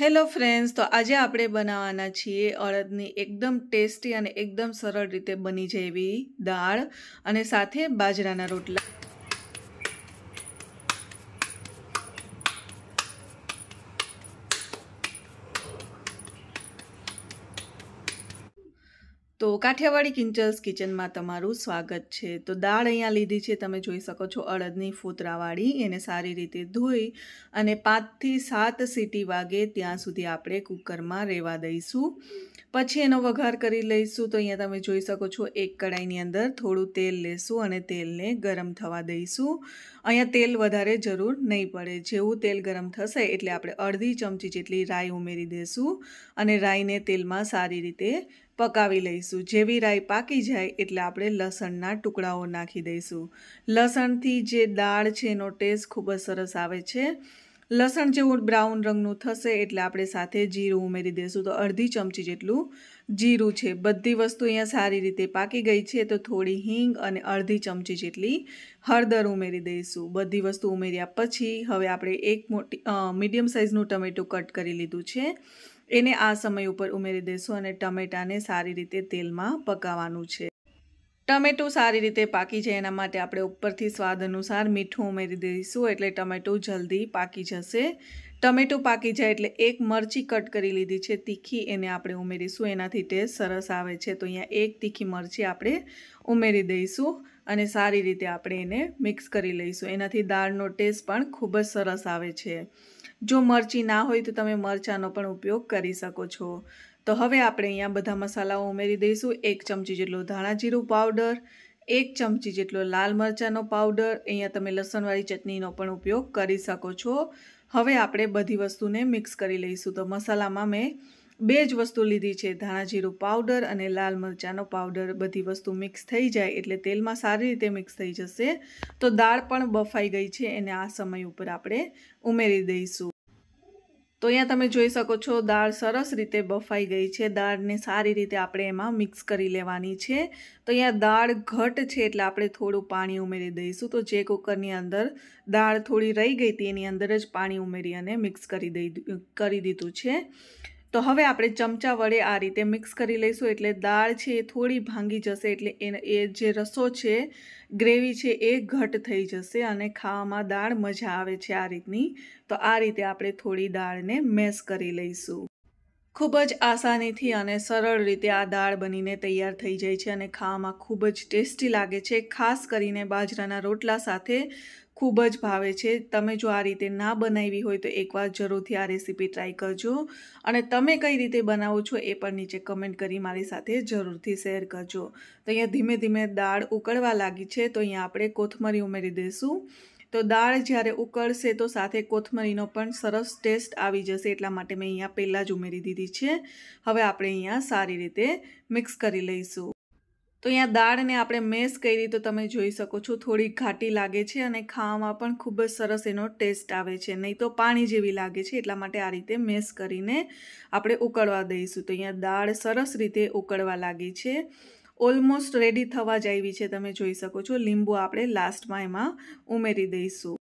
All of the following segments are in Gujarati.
હેલો ફ્રેન્ડ્સ તો આજે આપણે બનાવવાના છીએ અડદની એકદમ ટેસ્ટી અને એકદમ સરળ રીતે બની જાય એવી દાળ અને સાથે બાજરાના રોટલા તો કાઠિયાવાડી કિંચલ્સ કિચનમાં તમારું સ્વાગત છે તો દાળ અહીંયા લીધી છે તમે જોઈ શકો છો અડદની ફૂતરાવાળી એને સારી રીતે ધોઈ અને પાંચથી સાત સીટી વાગે ત્યાં સુધી આપણે કુકરમાં રહેવા દઈશું પછી એનો વઘાર કરી લઈશું તો અહીંયા તમે જોઈ શકો છો એક કડાઈની અંદર થોડું તેલ લેશું અને તેલને ગરમ થવા દઈશું અહીંયા તેલ વધારે જરૂર નહીં પડે જેવું તેલ ગરમ થશે એટલે આપણે અડધી ચમચી જેટલી રાઈ ઉમેરી દઈશું અને રાઈને તેલમાં સારી રીતે પકાવી લઈશું જેવી રાઈ પાકી જાય એટલે આપણે લસણના ટુકડાઓ નાખી દઈશું લસણથી જે દાળ છે એનો ટેસ્ટ ખૂબ જ સરસ આવે છે લસણ જેવું બ્રાઉન રંગનું થશે એટલે આપણે સાથે જીરું ઉમેરી દઈશું તો અડધી ચમચી જેટલું જીરું છે બધી વસ્તુ અહીંયા સારી રીતે પાકી ગઈ છે તો થોડી હિંગ અને અડધી ચમચી જેટલી હળદર ઉમેરી દઈશું બધી વસ્તુ ઉમેર્યા પછી હવે આપણે એક મોટી મીડિયમ સાઇઝનું ટમેટું કટ કરી લીધું છે એને આ સમય ઉપર ઉમેરી દેશું અને ટમેટાને સારી રીતે તેલમાં પકાવવાનું છે ટમેટું સારી રીતે પાકી જાય એના માટે આપણે ઉપરથી સ્વાદ અનુસાર મીઠું ઉમેરી દઈશું એટલે ટમેટું જલ્દી પાકી જશે ટમેટું પાકી જાય એટલે એક મરચી કટ કરી લીધી છે તીખી એને આપણે ઉમેરીશું એનાથી ટેસ્ટ સરસ આવે છે તો અહીંયા એક તીખી મરચી આપણે ઉમેરી દઈશું અને સારી રીતે આપણે એને મિક્સ કરી લઈશું એનાથી દાળનો ટેસ્ટ પણ ખૂબ જ સરસ આવે છે જો મરચી ના હોય તો તમે મરચાંનો પણ ઉપયોગ કરી શકો છો તો હવે આપણે અહીંયા બધા મસાલાઓ ઉમેરી દઈશું એક ચમચી જેટલો ધાણાજીરું પાવડર એક ચમચી જેટલો લાલ મરચાંનો પાવડર અહીંયા તમે લસણવાળી ચટણીનો પણ ઉપયોગ કરી શકો છો હવે આપણે બધી વસ્તુને મિક્સ કરી લઈશું તો મસાલામાં મેં બે જ વસ્તુ લીધી છે ધાણા જીરું પાવડર અને લાલ મરચાંનો પાવડર બધી વસ્તુ મિક્સ થઈ જાય એટલે તેલમાં સારી રીતે મિક્સ થઈ જશે તો દાળ પણ બફાઈ ગઈ છે એને આ સમય ઉપર આપણે ઉમેરી દઈશું તો અહીંયા તમે જોઈ શકો છો દાળ સરસ રીતે બફાઈ ગઈ છે દાળને સારી રીતે આપણે એમાં મિક્સ કરી લેવાની છે તો અહીંયા દાળ ઘટ છે એટલે આપણે થોડું પાણી ઉમેરી દઈશું તો જે કુકરની અંદર દાળ થોડી રહી ગઈ હતી એની અંદર જ પાણી ઉમેરી અને મિક્સ કરી દઈ કરી દીધું છે તો હવે આપણે ચમચા વડે આ રીતે મિક્સ કરી લઈશું એટલે દાળ છે એ થોડી ભાંગી જશે એટલે એ જે રસો છે ગ્રેવી છે એ ઘટ થઈ જશે અને ખાવામાં દાળ મજા આવે છે આ રીતની તો આ રીતે આપણે થોડી દાળને મેશ કરી લઈશું ખૂબ જ આસાનીથી અને સરળ રીતે આ દાળ બનીને તૈયાર થઈ જાય છે અને ખાવામાં ખૂબ જ ટેસ્ટી લાગે છે ખાસ કરીને બાજરાના રોટલા સાથે ખૂબ જ ભાવે છે તમે જો આ રીતે ના બનાવી હોય તો એકવાર જરૂરથી આ રેસીપી ટ્રાય કરજો અને તમે કઈ રીતે બનાવો છો એ પણ નીચે કમેન્ટ કરી મારી સાથે જરૂરથી શેર કરજો તો અહીંયા ધીમે ધીમે દાળ ઉકળવા લાગી છે તો અહીંયા આપણે કોથમરી ઉમેરી દઈશું તો દાળ જ્યારે ઉકળશે તો સાથે કોથમરીનો પણ સરસ ટેસ્ટ આવી જશે એટલા માટે મેં અહીંયા પહેલાં જ ઉમેરી દીધી છે હવે આપણે અહીંયા સારી રીતે મિક્સ કરી લઈશું તો અહીંયા દાળને આપણે મેસ કરી તો તમે જોઈ શકો છો થોડી ઘાટી લાગે છે અને ખાવામાં પણ ખૂબ જ સરસ એનો ટેસ્ટ આવે છે નહીં તો પાણી જેવી લાગે છે એટલા માટે આ રીતે મેસ કરીને આપણે ઉકળવા દઈશું તો અહીંયા દાળ સરસ રીતે ઉકળવા લાગી છે ઓલમોસ્ટ રેડી થવા જ આવી છે તમે જોઈ શકો છો લીંબુ આપણે લાસ્ટમાં એમાં ઉમેરી દઈશું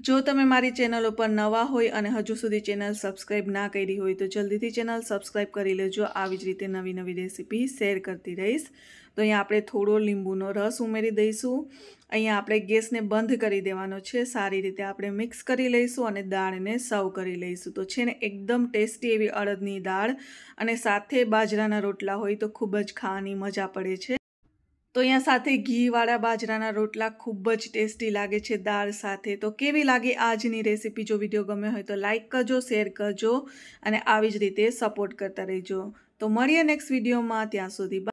જો તમે મારી ચેનલ ઉપર નવા હોય અને હજુ સુધી ચેનલ સબસ્ક્રાઈબ ના કરી હોય તો જલ્દીથી ચેનલ સબસ્ક્રાઈબ કરી લેજો આવી જ રીતે નવી નવી રેસીપી શેર કરતી રહીશ તો અહીંયા આપણે થોડો લીંબુનો રસ ઉમેરી દઈશું અહીંયા આપણે ગેસને બંધ કરી દેવાનો છે સારી રીતે આપણે મિક્સ કરી લઈશું અને દાળને સર્વ કરી લઈશું તો છે ને એકદમ ટેસ્ટી એવી અડદની દાળ અને સાથે બાજરાના રોટલા હોય તો ખૂબ જ ખાવાની મજા પડે છે તો અહીંયા સાથે ઘીવાળા બાજરાના રોટલા ખૂબ જ ટેસ્ટી લાગે છે દાળ સાથે તો કેવી લાગે આજની રેસીપી જો વિડીયો ગમે હોય તો લાઇક કરજો શેર કરજો અને આવી જ રીતે સપોર્ટ કરતા રહેજો તો મળીએ નેક્સ્ટ વિડીયોમાં ત્યાં સુધી